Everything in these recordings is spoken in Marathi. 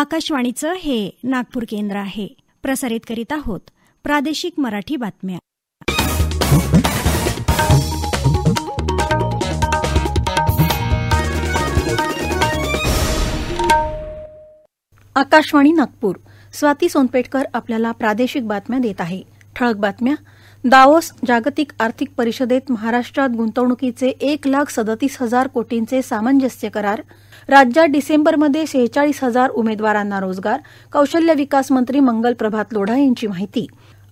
आकाशवाणीचं हे नागपूर केंद्र आहे प्रसारित करीत आहोत प्रादेशिक मराठी बातम्या आकाशवाणी नागपूर स्वाती सोनपेटकर आपल्याला प्रादेशिक बातम्या देत आहे ठळक बातम्या दावोस जागतिक आर्थिक परिषदेत महाराष्ट्रात गुंतवणुकीचे एक लाख सदतीस हजार कोटींचे सामंजस्य करार राज्यात डिसेंबरमध्ये सेहेचाळीस हजार उमेदवारांना रोजगार कौशल्य विकास मंत्री मंगल प्रभात लोढा यांची माहिती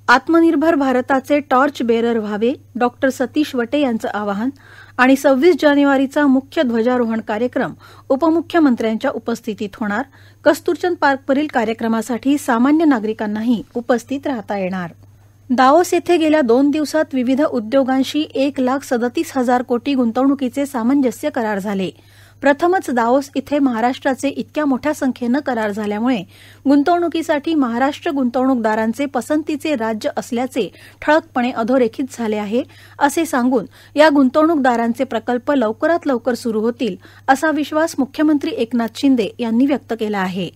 आत्मनिर्भर भारताचे टॉर्च बेरर व्हावे डॉक्टर सतीश वटे यांचं आवाहन आणि सव्वीस जानेवारीचा मुख्य ध्वजारोहण कार्यक्रम उपमुख्यमंत्र्यांच्या उपस्थितीत होणार कस्तुरचंद पार्कवरील कार्यक्रमासाठी सामान्य नागरिकांनाही उपस्थित राहता येणार दाओस येथे गेल्या दोन दिवसात विविध उद्योगांशी एक लाख सदतीस हजार कोटी गुंतवणुकीचे सामंजस्य करार झाले प्रथमच दाओस इथे महाराष्ट्राचे इतक्या मोठ्या संख्येनं करार झाल्यामुळे गुंतवणुकीसाठी महाराष्ट्र गुंतवणूकदारांचे पसंतीचे राज्य असल्याचे ठळकपणे अधोरेखित झाले आहे असे सांगून या गुंतवणूकदारांचे प्रकल्प लवकरात लवकर सुरू होतील असा विश्वास मुख्यमंत्री एकनाथ शिंदे यांनी व्यक्त केला आहे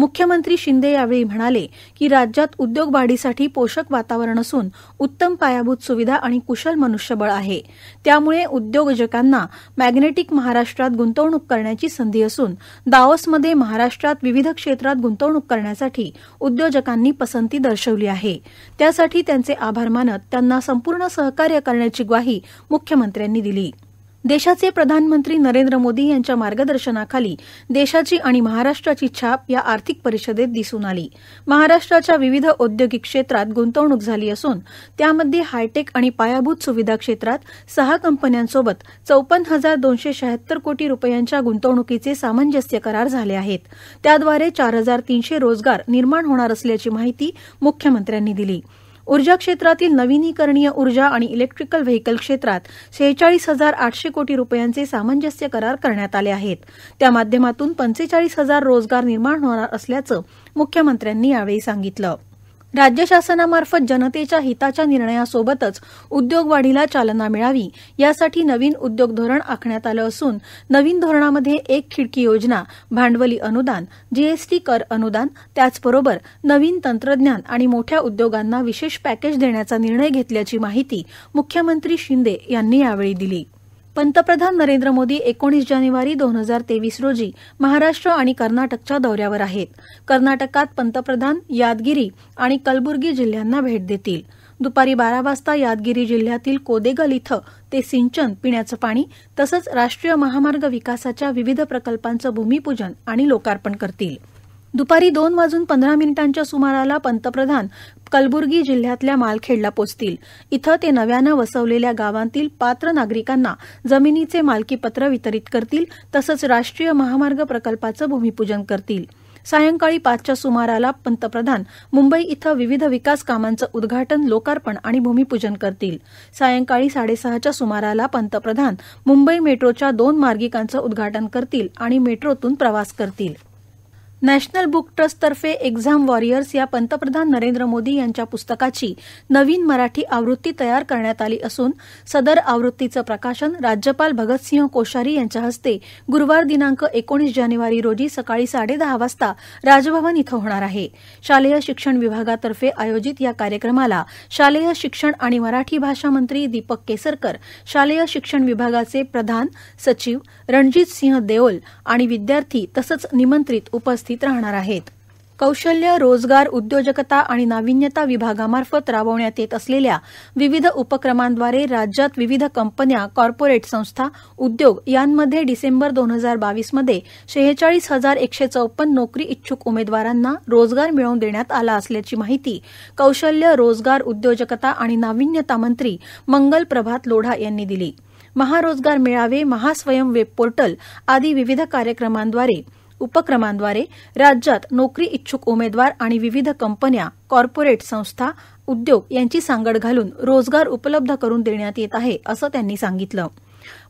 मुख्यमंत्री शिंदे यावेळी म्हणाले की राज्यात उद्योग वाढीसाठी पोषक वातावरण असून उत्तम पायाभूत सुविधा आणि कुशल मनुष्यबळ आहे त्यामुळे उद्योजकांना मॅग्नेटिक महाराष्ट्रात गुंतवणूक करण्याची संधी असून दावसमध्ये महाराष्ट्रात विविध क्षेत्रात गुंतवणूक करण्यासाठी उद्योजकांनी पसंती दर्शवली आहे त्यासाठी त्यांचे आभार मानत त्यांना संपूर्ण सहकार्य करण्याची ग्वाही मुख्यमंत्र्यांनी दिली देशाचे प्रधानमंत्री नरेंद्र मोदी यांच्या मार्गदर्शनाखाली देशाची आणि महाराष्ट्राची छाप या आर्थिक परिषदेत दिसून आली महाराष्ट्राच्या विविध औद्योगिक क्षेत्रात गुंतवणूक झाली असून त्यामध्ये हायटेक आणि पायाभूत सुविधा क्षेत्रात सहा कंपन्यांसोबत चौपन्न हजार दोनशे शहात्तर कोटी रुपयांच्या गुंतवणुकीचे सामंजस्य करार झाले आहेत त्याद्वारे चार हजार तीनशे रोजगार निर्माण होणार असल्याची माहिती मुख्यमंत्र्यांनी दिली ऊर्जा क्षेत्रातील नवीनीकरणीय ऊर्जा आणि इलेक्ट्रिकल व्हेकल क्षेत्रात सेहेचाळीस हजार आठशे कोटी रुपयांचे सामंजस्य करार करण्यात आले आहेत त्या माध्यमातून पंचेचाळीस हजार रोजगार निर्माण होणार असल्याचं मुख्यमंत्र्यांनी यावेळी सांगितलं राज्य शासनामार्फत जनतेच्या हिताच्या निर्णयासोबतच उद्योगवाढीला चालना मिळावी यासाठी नवीन उद्योग धोरण आखण्यात आलं असून नवीन धोरणामध्ये एक खिडकी योजना भांडवली अनुदान जीएसटी कर अनुदान त्याचबरोबर नवीन तंत्रज्ञान आणि मोठ्या उद्योगांना विशेष पॅकेज देण्याचा निर्णय घेतल्याची माहिती मुख्यमंत्री शिंदे यांनी यावेळी दिली पंतप्रधान नरेंद्र मोदी एकोणीस जानेवारी दोन हजार तेवीस रोजी महाराष्ट्र आणि कर्नाटकच्या दौऱ्यावर आहेत कर्नाटकात पंतप्रधान यादगिरी आणि कलबुर्गी जिल्ह्यांना भेट देतील दुपारी बारा वाजता यादगिरी जिल्ह्यातील कोदेगल इथं ते सिंचन पिण्याचं पाणी तसंच राष्ट्रीय महामार्ग विकासाच्या विविध प्रकल्पांचं भूमिपूजन आणि लोकार्पण करतील दुपारी दोन वाजून पंधरा मिनिटांच्या सुमाराला पंतप्रधान कलबुर्गी जिल्ह्यातल्या मालखेडला पोचतील इथं ते नव्यानं वसवलेल्या गावांतील पात्र नागरिकांना जमिनीचे मालकीपत्र वितरित करतील तसंच राष्ट्रीय महामार्ग प्रकल्पाचं भूमिपूजन करतील सायंकाळी पाचच्या सुमाराला पंतप्रधान मुंबई इथं विविध विकास कामांचं उद्घाटन लोकार्पण आणि भूमिपूजन करतील सायंकाळी साडेसहाच्या सुमाराला पंतप्रधान मुंबई मेट्रोच्या दोन मार्गिकांचं उद्घाटन करतील आणि मेट्रोतून प्रवास करतील नॅशनल बुक ट्रस्टतर्फे एक्झाम वॉरियर्स या पंतप्रधान नरेंद्र मोदी यांच्या पुस्तकाची नवीन मराठी आवृत्ती तयार करण्यात आली असून सदर आवृत्तीचं प्रकाशन राज्यपाल भगतसिंह कोश्यारी यांच्या हस्ते गुरुवार दिनांक एकोणीस जानेवारी रोजी सकाळी साडेदहा वाजता राजभवन इथं होणार आहे शालेय शिक्षण विभागातर्फे आयोजित या कार्यक्रमाला शालेय शिक्षण आणि मराठी भाषा मंत्री दीपक केसरकर शालेय शिक्षण विभागाचे प्रधान सचिव रणजित सिंह देओल आणि विद्यार्थी तसंच निमंत्रित उपस्थित उपस्थित राहणार आहेत कौशल्य रोजगार उद्योजकता आणि नाविन्यता विभागामार्फत राबवण्यात येत असलेल्या विविध उपक्रमांद्वारे राज्यात विविध कंपन्या कॉर्पोरेट संस्था उद्योग यांमध्ये डिसेंबर दोन हजार बावीसमध्ये शेहेचाळीस हजार एकशे चौपन्न नोकरी इच्छुक उमेदवारांना रोजगार मिळवून देण्यात आला असल्याची माहिती कौशल्य रोजगार उद्योजकता आणि नाविन्यता मंत्री मंगल प्रभात लोढा यांनी दिली महारोजगार मेळावे महास्वयं वेब पोर्टल आदी विविध कार्यक्रमांद्वारे उपक्रमांद्वारे राज्यात नोकरी इच्छुक उमेदवार आणि विविध कंपन्या कॉर्पोरेट संस्था उद्योग यांची सांगड घालून रोजगार उपलब्ध करून देण्यात येत आहे असं त्यांनी सांगितलं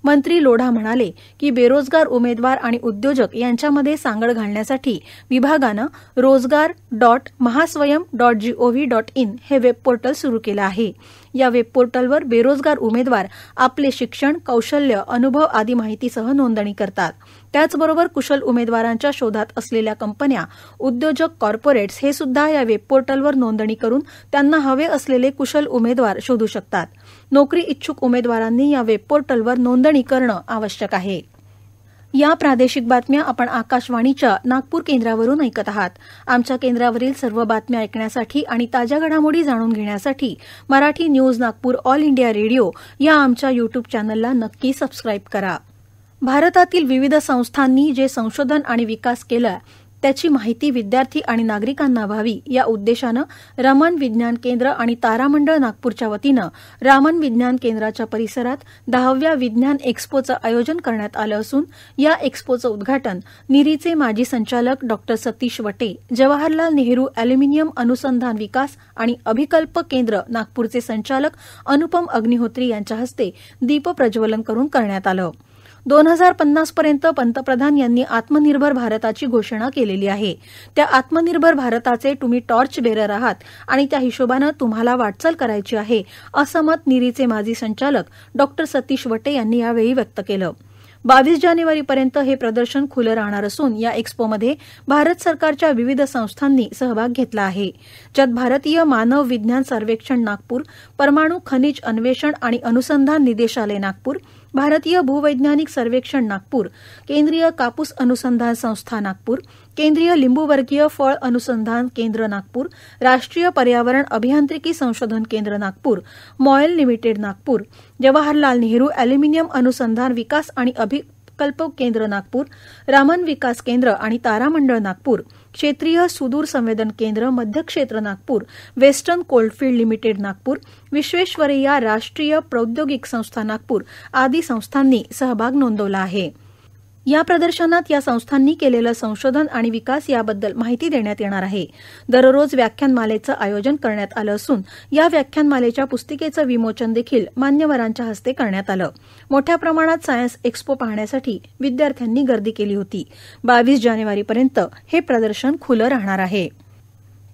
मंत्री लोढा म्हणाले की बेरोजगार उमेदवार आणि उद्योजक यांच्यामध्ये सांगड घालण्यासाठी विभागानं Rojgar dot Mahaswayam dot G O V dot in हे वेब पोर्टल सुरू केलं आहे या वेब पोर्टलवर बेरोजगार उमेदवार आपले शिक्षण कौशल्य अनुभव आदी माहितीसह नोंदणी करतात त्याचबरोबर कुशल उमेदवारांच्या शोधात असलेल्या कंपन्या उद्योजक कॉर्पोरेट्स हे सुद्धा या पोर्टलवर नोंदणी करून त्यांना हवे असलेले कुशल उमेदवार शोधू शकतात नोकरी इच्छुक उमेदवारांनी या पोर्टलवर नोंदणी करणं आवश्यक आहे या प्रादेशिक बातम्या आपण आकाशवाणीच्या नागपूर केंद्रावरून ऐकत आहात आमच्या केंद्रावरील सर्व बातम्या ऐकण्यासाठी आणि ताज्या घडामोडी जाणून घेण्यासाठी Marathi news Nagpur all India radio या आमच्या युट्यूब चॅनलला नक्की सबस्क्राईब करा भारतातील विविध संस्थांनी जे संशोधन आणि विकास केला त्याची माहिती विद्यार्थी आणि नागरिकांना व्हावी या उद्देशानं रमन विज्ञान केंद्र आणि तारामंडळ नागपूरच्या वतीनं रामन विज्ञान केंद्राच्या परिसरात दहाव्या विज्ञान एक्स्पोचं आयोजन करण्यात आलं असून या एक्स्पोचं उद्घाटन निरीचे माजी संचालक डॉ सतीश वटे जवाहरलाल नेहरू अॅल्युमिनियम अनुसंधान विकास आणि अभिकल्प केंद्र नागपूरचे संचालक अनुपम अग्निहोत्री यांच्या हस्ते दीपप्रज्वलन करून करण्यात आलं दोन हजार पन्नास पर्यंत पंतप्रधान यांनी आत्मनिर्भर भारताची घोषणा केलेली आहे त्या आत्मनिर्भर भारताचे तुम्ही टॉर्च बेरर आहात आणि त्या हिशोबानं तुम्हाला वाटचाल करायची आहे असं मत निरीचे माजी संचालक डॉक्टर सतीश वटे यांनी यावेळी व्यक्त केलं बावीस जानेवारीपर्यंत हे प्रदर्शन खुलं राहणार असून या एक्स्पोमध्ये भारत सरकारच्या विविध संस्थांनी सहभाग घेतला आहे ज्यात भारतीय मानव विज्ञान सर्वेक्षण नागपूर परमाणू खनिज अन्वेषण आणि अनुसंधान निदेशालय नागपूर भारतीय भूवैज्ञानिक सर्वेक्षण नागपूर केंद्रीय कापूस अनुसंधान संस्था नागपूर केंद्रीय लिंबूवर्गीय फळ अनुसंधान केंद्र नागपूर राष्ट्रीय पर्यावरण अभियांत्रिकी संशोधन केंद्र नागपूर मॉयल लिमिटेड नागपूर जवाहरलाल नेहरू अॅल्युमिनियम अनुसंधान विकास आणि अभिकल्प केंद्र नागपूर रामन विकास केंद्र आणि तारामंडळ नागपूर क्षेत्रीय सुदूर संवेदन केंद्र मध्य क्षेत्र Nagpur western coalfield limited Nagpur Visvesvaraya राष्ट्रीय प्रौद्योगिक संस्था नागपूर आदी संस्थांनी सहभाग नोंदवला आहा या प्रदर्शनात या संस्थांनी केलेलं संशोधन आणि विकास याबद्दल माहिती देण्यात येणार आहे दररोज व्याख्यानमालेचं आयोजन करण्यात आलं असून या व्याख्यानमालेच्या पुस्तिकेचं विमोचन देखील मान्यवरांच्या हस्ते करण्यात आलं मोठ्या प्रमाणात सायन्स एक्स्पो पाहण्यासाठी विद्यार्थ्यांनी गर्दी केली होती बावीस जानेवारीपर्यंत हे प्रदर्शन खुलं राहणार आहे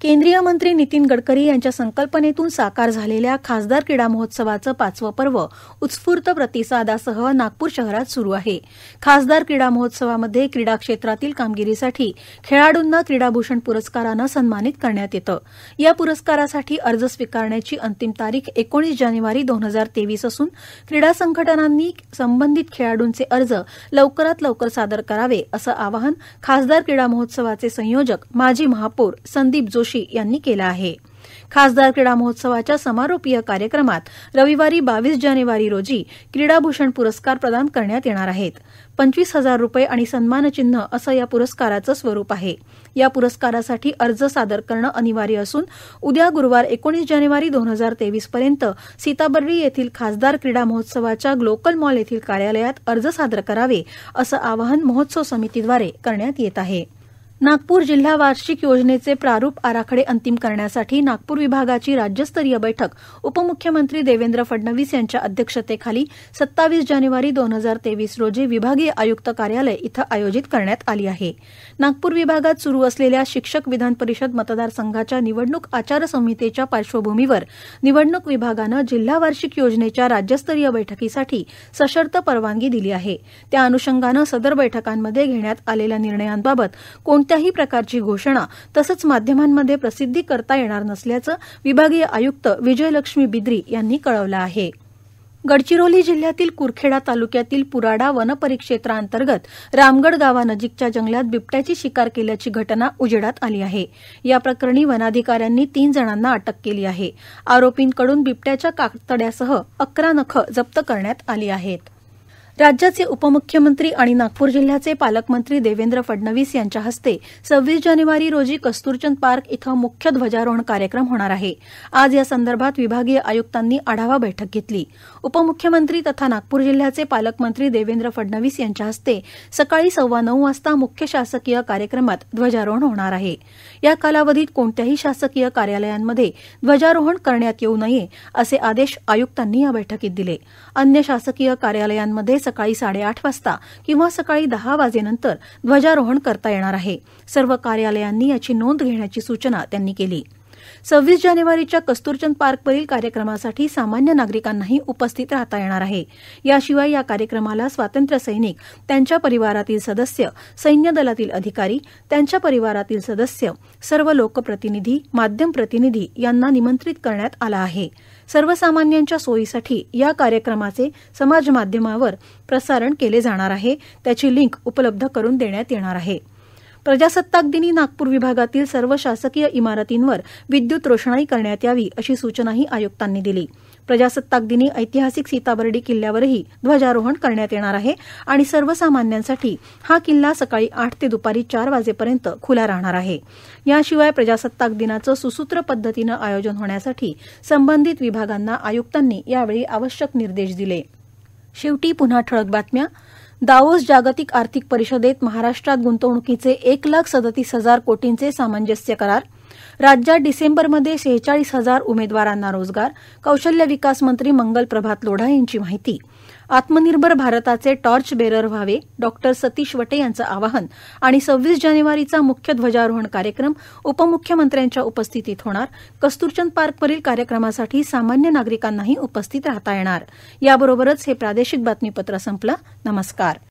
केंद्रीय मंत्री नितीन गडकरी यांच्या संकल्पनेतून साकार झालेल्या खासदार क्रीडा महोत्सवाचं पाचवं पर्व उत्स्फूर्त प्रतिसादासह नागपूर शहरात सुरू आहे खासदार क्रीडा महोत्सवामध्ये क्रीडा क्षेत्रातील कामगिरीसाठी खेळाडूंना क्रीडाभूषण पुरस्कारानं सन्मानित करण्यात येतं या पुरस्कारासाठी अर्ज स्वीकारण्याची अंतिम तारीख एकोणीस जानेवारी दोन हजार तेवीस असून क्रीडा संघटनांनी संबंधित खेळाडूंचे अर्ज लवकरात लवकर सादर करावे असं आवाहन खासदार क्रीडा महोत्सवाचे संयोजक माजी महापौर संदीप जोशी जोशी यांनी केला आहे खासदार क्रीडा महोत्सवाच्या समारोपीय कार्यक्रमात रविवारी बावीस जानेवारी रोजी क्रीडाभूषण पुरस्कार प्रदान करण्यात येणार आहेत पंचवीस हजार रुपये आणि सन्मानचिन्ह असं या पुरस्काराचं स्वरूप आहे या पुरस्कारासाठी अर्ज सादर करणं अनिवार्य असून उद्या गुरुवार एकोणीस जानेवारी दोन हजार तेवीस पर्यंत सीताबर्डी येथील खासदार क्रीडा महोत्सवाच्या ग्लोकल मॉल येथील कार्यालयात अर्ज सादर करावे असं आवाहन महोत्सव समितीद्वारे करण्यात येत आहे नागपूर जिल्हा वार्षिक योजनेचे प्रारूप आराखडे अंतिम करण्यासाठी नागपूर विभागाची राज्यस्तरीय बैठक उपमुख्यमंत्री देवेंद्र फडणवीस यांच्या अध्यक्षतेखाली सत्तावीस जानेवारी दोन हजार तेवीस रोजी विभागीय आयुक्त कार्यालय इथं आयोजित करण्यात आली आहे नागपूर विभागात सुरू असलेल्या शिक्षक विधान परिषद मतदारसंघाच्या निवडणूक आचारसंहितेच्या पार्श्वभूमीवर निवडणूक विभागानं जिल्हा वार्षिक योजनेच्या राज्यस्तरीय बैठकीसाठी सशर्त परवानगी दिली आहे त्या अनुषंगानं सदर बैठकांमध्ये घेण्यात आलेल्या निर्णयांबाबत कोण कोणत्याही प्रकारची घोषणा तसंच माध्यमांमध्ये प्रसिद्धी करता येणार नसल्याचं विभागीय आयुक्त विजयलक्ष्मी बिद्री यांनी कळवलं आहे गडचिरोली जिल्ह्यातील कुरखेडा तालुक्यातील पुराडा वनपरिक्षेत्रांतर्गत रामगड गावानजीकच्या जंगलात बिबट्याची शिकार केल्याची घटना उजेडात आली आहे या प्रकरणी वनाधिकाऱ्यांनी तीन जणांना अटक केली आहे आरोपींकडून बिबट्याच्या कातड्यासह अकरा नखं जप्त करण्यात आली आहेत राज्याचे उपमुख्यमंत्री आणि नागपूर जिल्ह्याचे पालकमंत्री देवेंद्र फडणवीस यांच्या हस्ते सव्वीस जानेवारी रोजी कस्तुरचंद पार्क इथं मुख्य ध्वजारोहण कार्यक्रम होणार आहे आज या संदर्भात विभागीय आयुक्तांनी आढावा बैठक घेतली उपमुख्यमंत्री तथा नागपूर जिल्ह्याचे पालकमंत्री देवेंद्र फडणवीस यांच्या हस्ते सकाळी सव्वा नऊ वाजता मुख्य शासकीय कार्यक्रमात ध्वजारोहण होणार आहे या कालावधीत कोणत्याही शासकीय कार्यालयांमध्ये ध्वजारोहण करण्यात येऊ नये असे आदेश आयुक्तांनी या बैठकीत दिले अन्य शासकीय कार्यालयांमध्ये सकाळी साडेआठ वाजता किंवा सकाळी दहा वाजेनंतर ध्वजारोहण करता येणार आहे सर्व कार्यालयांनी याची नोंद घेण्याची सूचना त्यांनी केली सव्वीस जानेवारीच्या कस्तुरचंद पार्कवरील कार्यक्रमासाठी सामान्य नागरिकांनाही उपस्थित राहता येणार आहे याशिवाय या कार्यक्रमाला स्वातंत्र्य सैनिक त्यांच्या परिवारातील सदस्य सैन्य दलातील अधिकारी त्यांच्या परिवारातील सदस्य सर्व लोकप्रतिनिधी माध्यम प्रतिनिधी यांना निमंत्रित करण्यात आला आहे सर्वसामान्यांच्या सोयीसाठी या कार्यक्रमाचे समाज माध्यमावर प्रसारण केले जाणार आहे त्याची लिंक उपलब्ध करून देण्यात येणार आहे प्रजासत्ताक दिनी नागपूर विभागातील सर्व शासकीय इमारतींवर विद्युत रोषणाई करण्यात यावी अशी सूचनाही आयुक्तांनी दिली प्रजासत्ताक दिनी ऐतिहासिक सीताबर्डी किल्ल्यावरही ध्वजारोहण करण्यात येणार आहे आणि सर्वसामान्यांसाठी हा किल्ला सकाळी आठ ते दुपारी चार वाजेपर्यंत खुला राहणार आहे याशिवाय प्रजासत्ताक दिनाचं सुसूत्र पद्धतीनं आयोजन होण्यासाठी संबंधित विभागांना आयुक्तांनी यावेळी आवश्यक निर्देश दिले शेवटी पुन्हा ठळक बातम्या दावोस जागतिक आर्थिक परिषदेत महाराष्ट्रात गुंतवणुकीचे एक लाख सदतीस हजार कोटींचे सामंजस्य करार राज्यात डिसेंबरमध्ये शेहेचाळीस हजार उमेदवारांना रोजगार कौशल्य विकास मंत्री मंगल प्रभात लोढा यांची माहिती आत्मनिर्भर भारताचे टॉर्च बेरर व्हावे डॉक्टर सतीश वटे यांचं आवाहन आणि सव्वीस जानेवारीचा मुख्य ध्वजारोहण कार्यक्रम उपमुख्यमंत्र्यांच्या उपस्थितीत होणार कस्तुरचंद पार्कवरील कार्यक्रमासाठी सामान्य नागरिकांनाही उपस्थित राहता येणार याबरोबरच हे प्रादेशिक बातमीपत्र संपलं नमस्कार